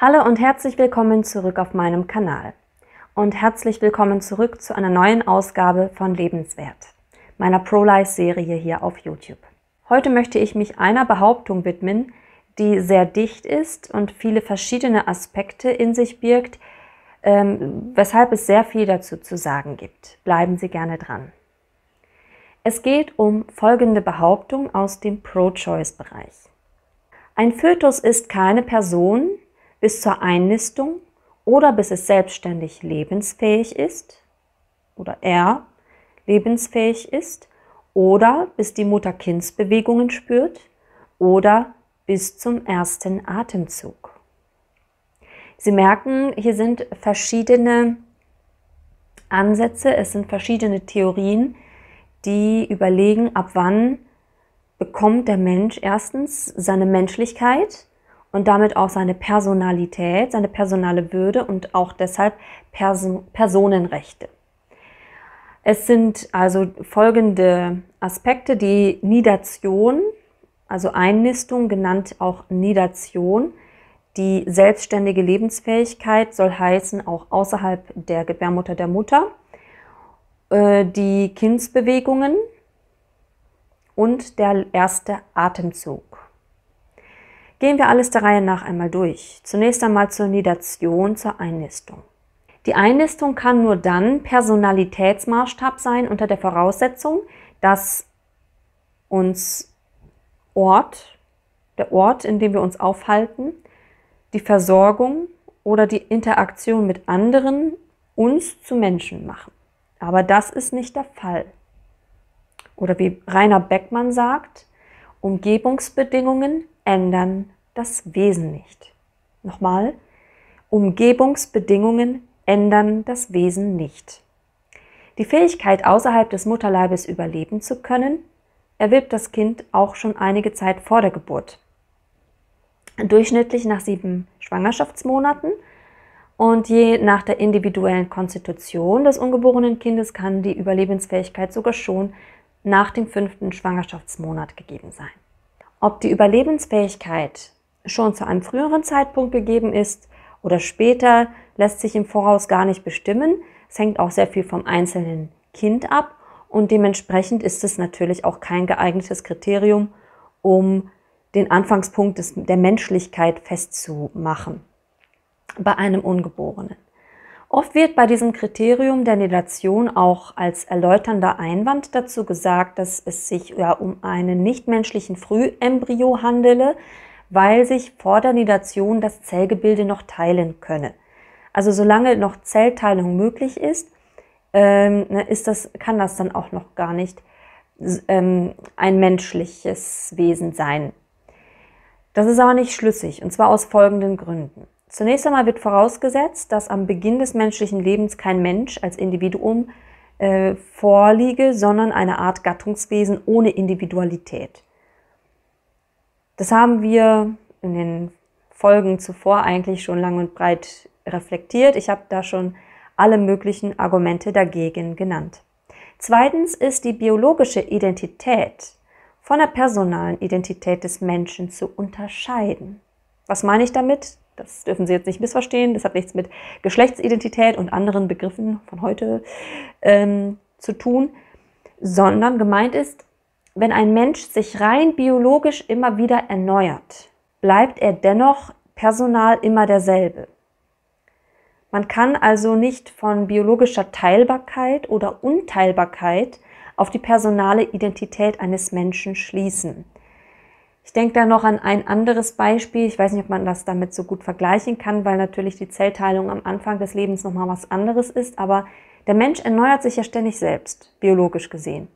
Hallo und herzlich willkommen zurück auf meinem Kanal. Und herzlich willkommen zurück zu einer neuen Ausgabe von Lebenswert, meiner Pro-Life-Serie hier auf YouTube. Heute möchte ich mich einer Behauptung widmen, die sehr dicht ist und viele verschiedene Aspekte in sich birgt, ähm, weshalb es sehr viel dazu zu sagen gibt. Bleiben Sie gerne dran. Es geht um folgende Behauptung aus dem Pro-Choice-Bereich. Ein Fötus ist keine Person, bis zur Einnistung oder bis es selbstständig lebensfähig ist oder er lebensfähig ist oder bis die Mutter-Kinds-Bewegungen spürt oder bis zum ersten Atemzug. Sie merken, hier sind verschiedene Ansätze, es sind verschiedene Theorien, die überlegen, ab wann bekommt der Mensch erstens seine Menschlichkeit und damit auch seine Personalität, seine personale Würde und auch deshalb Person Personenrechte. Es sind also folgende Aspekte, die Nidation, also Einnistung, genannt auch Nidation, die selbstständige Lebensfähigkeit soll heißen, auch außerhalb der Gebärmutter der Mutter, äh, die Kindsbewegungen und der erste Atemzug. Gehen wir alles der Reihe nach einmal durch. Zunächst einmal zur Nidation, zur Einnistung. Die Einnistung kann nur dann Personalitätsmaßstab sein unter der Voraussetzung, dass uns Ort, der Ort, in dem wir uns aufhalten, die Versorgung oder die Interaktion mit anderen uns zu Menschen machen. Aber das ist nicht der Fall. Oder wie Rainer Beckmann sagt, Umgebungsbedingungen ändern das Wesen nicht. Nochmal, Umgebungsbedingungen ändern das Wesen nicht. Die Fähigkeit, außerhalb des Mutterleibes überleben zu können, erwirbt das Kind auch schon einige Zeit vor der Geburt. Durchschnittlich nach sieben Schwangerschaftsmonaten und je nach der individuellen Konstitution des ungeborenen Kindes kann die Überlebensfähigkeit sogar schon nach dem fünften Schwangerschaftsmonat gegeben sein. Ob die Überlebensfähigkeit schon zu einem früheren Zeitpunkt gegeben ist oder später, lässt sich im Voraus gar nicht bestimmen. Es hängt auch sehr viel vom einzelnen Kind ab und dementsprechend ist es natürlich auch kein geeignetes Kriterium, um den Anfangspunkt des, der Menschlichkeit festzumachen bei einem Ungeborenen. Oft wird bei diesem Kriterium der Nidation auch als erläuternder Einwand dazu gesagt, dass es sich ja um einen nichtmenschlichen Frühembryo handele, weil sich vor der Nidation das Zellgebilde noch teilen könne. Also solange noch Zellteilung möglich ist, ähm, ne, ist das, kann das dann auch noch gar nicht ähm, ein menschliches Wesen sein. Das ist aber nicht schlüssig, und zwar aus folgenden Gründen. Zunächst einmal wird vorausgesetzt, dass am Beginn des menschlichen Lebens kein Mensch als Individuum äh, vorliege, sondern eine Art Gattungswesen ohne Individualität. Das haben wir in den Folgen zuvor eigentlich schon lang und breit reflektiert. Ich habe da schon alle möglichen Argumente dagegen genannt. Zweitens ist die biologische Identität von der personalen Identität des Menschen zu unterscheiden. Was meine ich damit? Das dürfen Sie jetzt nicht missverstehen. Das hat nichts mit Geschlechtsidentität und anderen Begriffen von heute ähm, zu tun, sondern gemeint ist, wenn ein Mensch sich rein biologisch immer wieder erneuert, bleibt er dennoch personal immer derselbe. Man kann also nicht von biologischer Teilbarkeit oder Unteilbarkeit auf die personale Identität eines Menschen schließen. Ich denke da noch an ein anderes Beispiel. Ich weiß nicht, ob man das damit so gut vergleichen kann, weil natürlich die Zellteilung am Anfang des Lebens nochmal was anderes ist. Aber der Mensch erneuert sich ja ständig selbst, biologisch gesehen.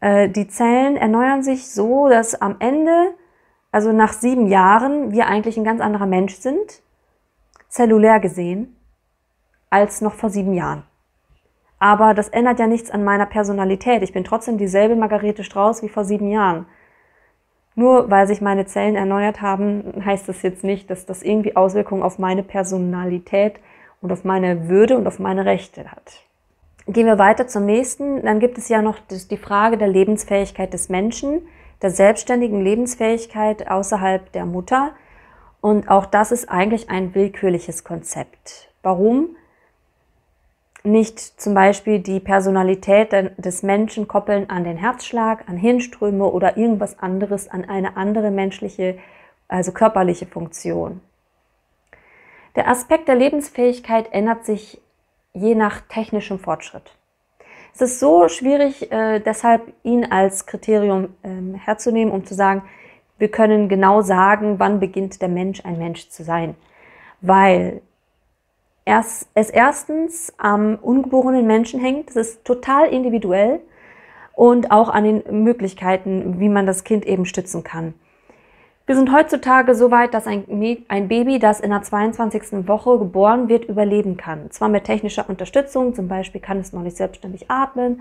Äh, die Zellen erneuern sich so, dass am Ende, also nach sieben Jahren, wir eigentlich ein ganz anderer Mensch sind, zellulär gesehen, als noch vor sieben Jahren. Aber das ändert ja nichts an meiner Personalität. Ich bin trotzdem dieselbe Margarete Strauß wie vor sieben Jahren. Nur weil sich meine Zellen erneuert haben, heißt das jetzt nicht, dass das irgendwie Auswirkungen auf meine Personalität und auf meine Würde und auf meine Rechte hat. Gehen wir weiter zum nächsten. Dann gibt es ja noch die Frage der Lebensfähigkeit des Menschen, der selbstständigen Lebensfähigkeit außerhalb der Mutter. Und auch das ist eigentlich ein willkürliches Konzept. Warum? nicht zum Beispiel die Personalität des Menschen koppeln an den Herzschlag, an Hirnströme oder irgendwas anderes, an eine andere menschliche, also körperliche Funktion. Der Aspekt der Lebensfähigkeit ändert sich je nach technischem Fortschritt. Es ist so schwierig, äh, deshalb ihn als Kriterium ähm, herzunehmen, um zu sagen, wir können genau sagen, wann beginnt der Mensch ein Mensch zu sein. Weil erst, es erstens am ungeborenen Menschen hängt. Das ist total individuell und auch an den Möglichkeiten, wie man das Kind eben stützen kann. Wir sind heutzutage so weit, dass ein, ein, Baby, das in der 22. Woche geboren wird, überleben kann. Zwar mit technischer Unterstützung, zum Beispiel kann es noch nicht selbstständig atmen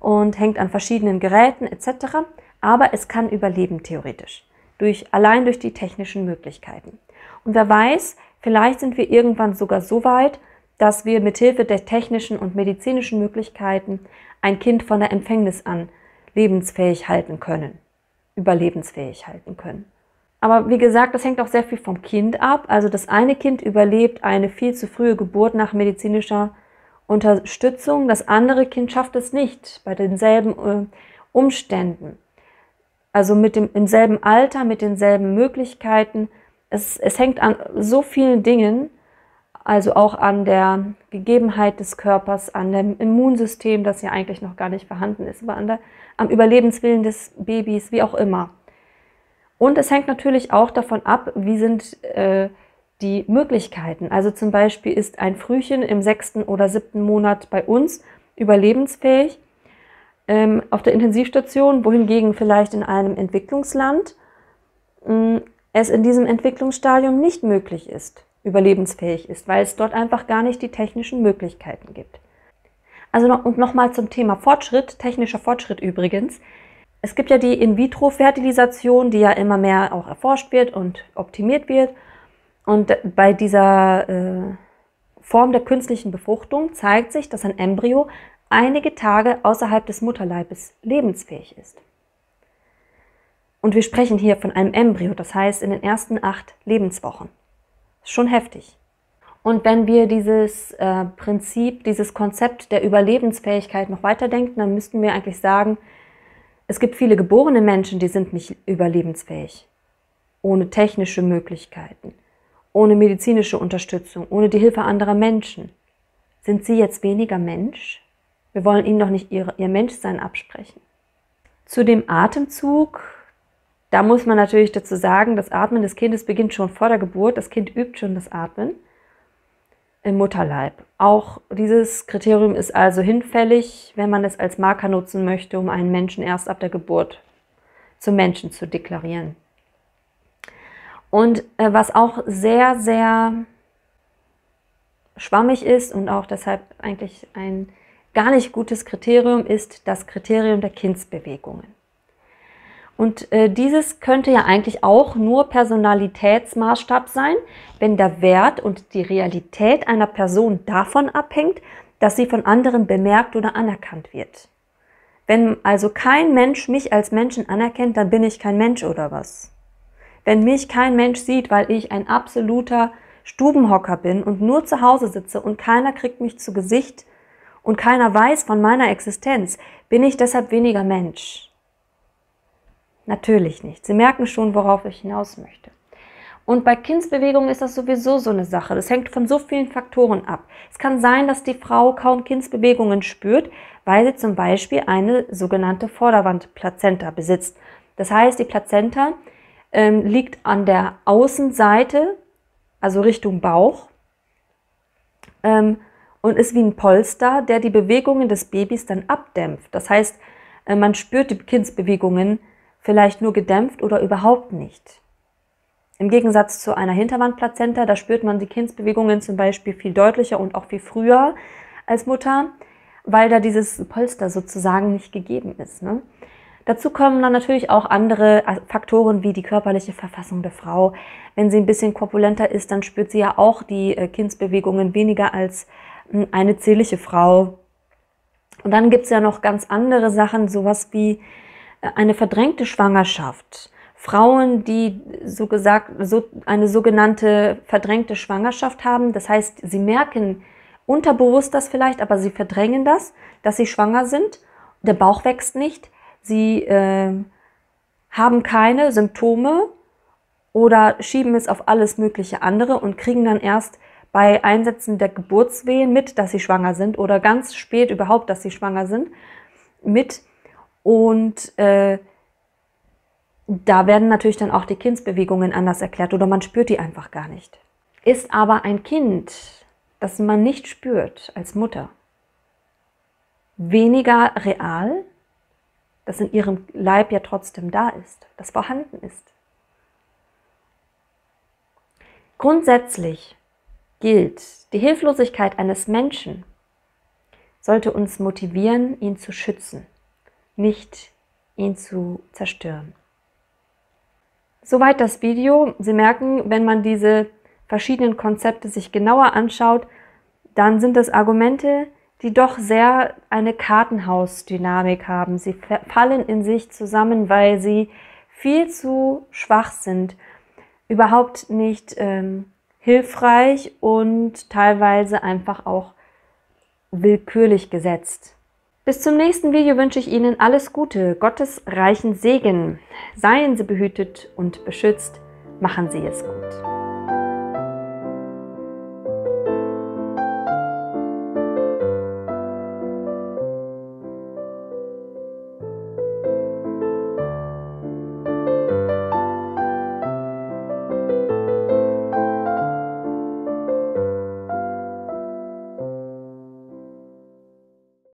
und hängt an verschiedenen Geräten etc., aber es kann überleben theoretisch, durch, allein durch die technischen Möglichkeiten. Und wer weiß, Vielleicht sind wir irgendwann sogar so weit, dass wir mithilfe der technischen und medizinischen Möglichkeiten ein Kind von der Empfängnis an lebensfähig halten können, überlebensfähig halten können. Aber wie gesagt, das hängt auch sehr viel vom Kind ab. Also das eine Kind überlebt eine viel zu frühe Geburt nach medizinischer Unterstützung, das andere Kind schafft es nicht bei denselben äh, Umständen. Also mit dem, im selben Alter, mit denselben Möglichkeiten, es, es hängt an so vielen Dingen, also auch an der Gegebenheit des Körpers, an dem Immunsystem, das ja eigentlich noch gar nicht vorhanden ist, aber an der, am Überlebenswillen des Babys, wie auch immer. Und es hängt natürlich auch davon ab, wie sind äh, die Möglichkeiten. Also zum Beispiel ist ein Frühchen im sechsten oder siebten Monat bei uns überlebensfähig ähm, auf der Intensivstation, wohingegen vielleicht in einem Entwicklungsland mm, es in diesem Entwicklungsstadium nicht möglich ist, überlebensfähig ist, weil es dort einfach gar nicht die technischen Möglichkeiten gibt. Also noch, und nochmal zum Thema Fortschritt, technischer Fortschritt übrigens. Es gibt ja die In-vitro-Fertilisation, die ja immer mehr auch erforscht wird und optimiert wird. Und bei dieser äh, Form der künstlichen Befruchtung zeigt sich, dass ein Embryo einige Tage außerhalb des Mutterleibes lebensfähig ist. Und wir sprechen hier von einem Embryo, das heißt in den ersten acht Lebenswochen. schon heftig. Und wenn wir dieses äh, Prinzip, dieses Konzept der Überlebensfähigkeit noch weiterdenken, dann müssten wir eigentlich sagen, es gibt viele geborene Menschen, die sind nicht überlebensfähig. Ohne technische Möglichkeiten, ohne medizinische Unterstützung, ohne die Hilfe anderer Menschen. Sind sie jetzt weniger Mensch? Wir wollen ihnen doch nicht ihre, ihr Menschsein absprechen. Zu dem Atemzug da muss man natürlich dazu sagen, das Atmen des Kindes beginnt schon vor der Geburt. Das Kind übt schon das Atmen im Mutterleib. Auch dieses Kriterium ist also hinfällig, wenn man es als Marker nutzen möchte, um einen Menschen erst ab der Geburt zum Menschen zu deklarieren. Und äh, was auch sehr, sehr schwammig ist und auch deshalb eigentlich ein gar nicht gutes Kriterium ist das Kriterium der Kindsbewegungen. Und äh, dieses könnte ja eigentlich auch nur Personalitätsmaßstab sein, wenn der Wert und die Realität einer Person davon abhängt, dass sie von anderen bemerkt oder anerkannt wird. Wenn also kein Mensch mich als Menschen anerkennt, dann bin ich kein Mensch oder was? Wenn mich kein Mensch sieht, weil ich ein absoluter Stubenhocker bin und nur zu Hause sitze und keiner kriegt mich zu Gesicht und keiner weiß von meiner Existenz, bin ich deshalb weniger Mensch. Natürlich nicht. Sie merken schon, worauf ich hinaus möchte. Und bei Kindsbewegungen ist das sowieso so eine Sache. Das hängt von so vielen Faktoren ab. Es kann sein, dass die Frau kaum Kindsbewegungen spürt, weil sie zum Beispiel eine sogenannte Vorderwandplazenta besitzt. Das heißt, die Plazenta ähm, liegt an der Außenseite, also Richtung Bauch, ähm, und ist wie ein Polster, der die Bewegungen des Babys dann abdämpft. Das heißt, äh, man spürt die Kindsbewegungen vielleicht nur gedämpft oder überhaupt nicht. Im Gegensatz zu einer Hinterwandplazenta, da spürt man die Kindsbewegungen zum Beispiel viel deutlicher und auch viel früher als Mutter, weil da dieses Polster sozusagen nicht gegeben ist. Ne? Dazu kommen dann natürlich auch andere äh, Faktoren wie die körperliche Verfassung der Frau. Wenn sie ein bisschen korpulenter ist, dann spürt sie ja auch die äh, Kindsbewegungen weniger als hm, eine zählige Frau. Und dann gibt's ja noch ganz andere Sachen, sowas wie eine verdrängte Schwangerschaft. Frauen, die so gesagt so eine sogenannte verdrängte Schwangerschaft haben, das heißt, sie merken unterbewusst das vielleicht, aber sie verdrängen das, dass sie schwanger sind. Der Bauch wächst nicht, sie äh, haben keine Symptome oder schieben es auf alles mögliche andere und kriegen dann erst bei Einsätzen der Geburtswehen mit, dass sie schwanger sind oder ganz spät überhaupt, dass sie schwanger sind, mit und äh, da werden natürlich dann auch die Kindsbewegungen anders erklärt oder man spürt die einfach gar nicht. Ist aber ein Kind, das man nicht spürt als Mutter, weniger real, das in ihrem Leib ja trotzdem da ist, das vorhanden ist. Grundsätzlich gilt, die Hilflosigkeit eines Menschen sollte uns motivieren, ihn zu schützen nicht ihn zu zerstören. Soweit das Video. Sie merken, wenn man diese verschiedenen Konzepte sich genauer anschaut, dann sind das Argumente, die doch sehr eine Kartenhausdynamik haben. Sie fallen in sich zusammen, weil sie viel zu schwach sind, überhaupt nicht ähm, hilfreich und teilweise einfach auch willkürlich gesetzt. Bis zum nächsten Video wünsche ich Ihnen alles Gute, Gottes reichen Segen. Seien Sie behütet und beschützt. Machen Sie es gut.